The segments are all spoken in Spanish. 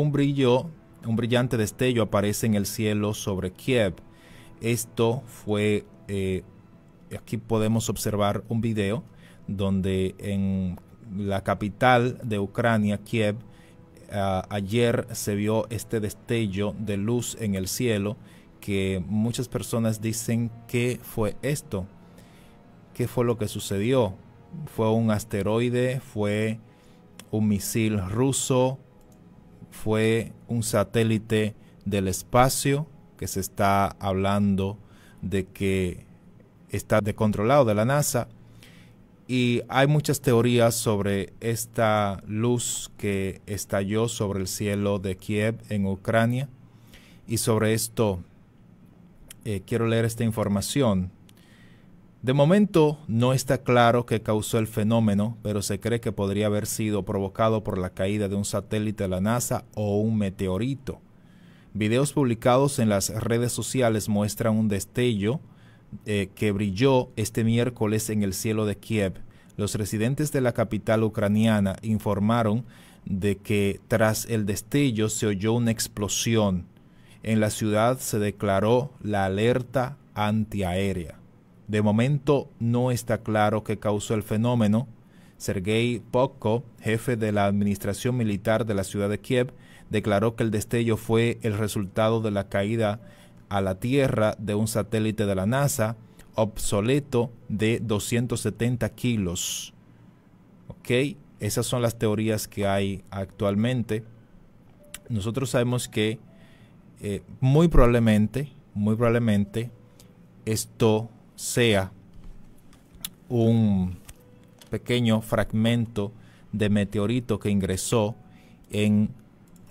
un brillo, un brillante destello aparece en el cielo sobre Kiev. Esto fue, eh, aquí podemos observar un video donde en la capital de Ucrania, Kiev, ah, ayer se vio este destello de luz en el cielo que muchas personas dicen que fue esto, qué fue lo que sucedió. Fue un asteroide, fue un misil ruso, fue un satélite del espacio que se está hablando de que está controlado de la NASA. Y hay muchas teorías sobre esta luz que estalló sobre el cielo de Kiev en Ucrania. Y sobre esto eh, quiero leer esta información de momento no está claro qué causó el fenómeno, pero se cree que podría haber sido provocado por la caída de un satélite de la NASA o un meteorito. Videos publicados en las redes sociales muestran un destello eh, que brilló este miércoles en el cielo de Kiev. Los residentes de la capital ucraniana informaron de que tras el destello se oyó una explosión. En la ciudad se declaró la alerta antiaérea. De momento no está claro qué causó el fenómeno. Sergei Popko, jefe de la administración militar de la ciudad de Kiev, declaró que el destello fue el resultado de la caída a la Tierra de un satélite de la NASA obsoleto de 270 kilos. ¿Ok? Esas son las teorías que hay actualmente. Nosotros sabemos que eh, muy probablemente, muy probablemente, esto sea un pequeño fragmento de meteorito que ingresó en,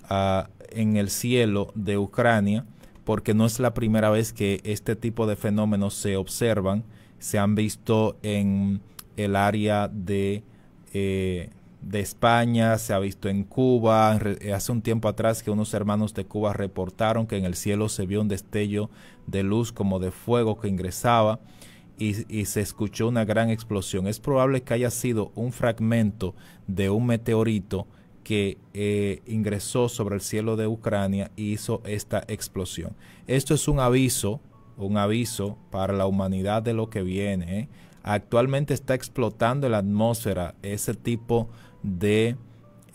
ah, en el cielo de Ucrania, porque no es la primera vez que este tipo de fenómenos se observan, se han visto en el área de eh, de España, se ha visto en Cuba. Hace un tiempo atrás que unos hermanos de Cuba reportaron que en el cielo se vio un destello de luz como de fuego que ingresaba y, se escuchó una gran explosión. Es probable que haya sido un fragmento de un meteorito que eh, ingresó sobre el cielo de Ucrania y hizo esta explosión. Esto es un aviso, un aviso para la humanidad de lo que viene. ¿eh? Actualmente está explotando la atmósfera ese tipo de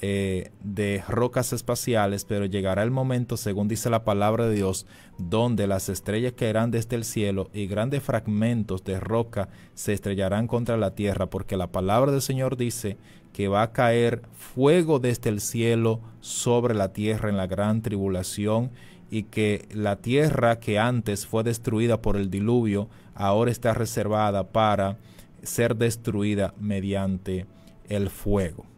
eh, de, rocas espaciales, pero llegará el momento, según dice la palabra de Dios, donde las estrellas caerán desde el cielo y grandes fragmentos de roca se estrellarán contra la tierra, porque la palabra del Señor dice que va a caer fuego desde el cielo sobre la tierra en la gran tribulación y que la tierra que antes fue destruida por el diluvio ahora está reservada para ser destruida mediante el fuego.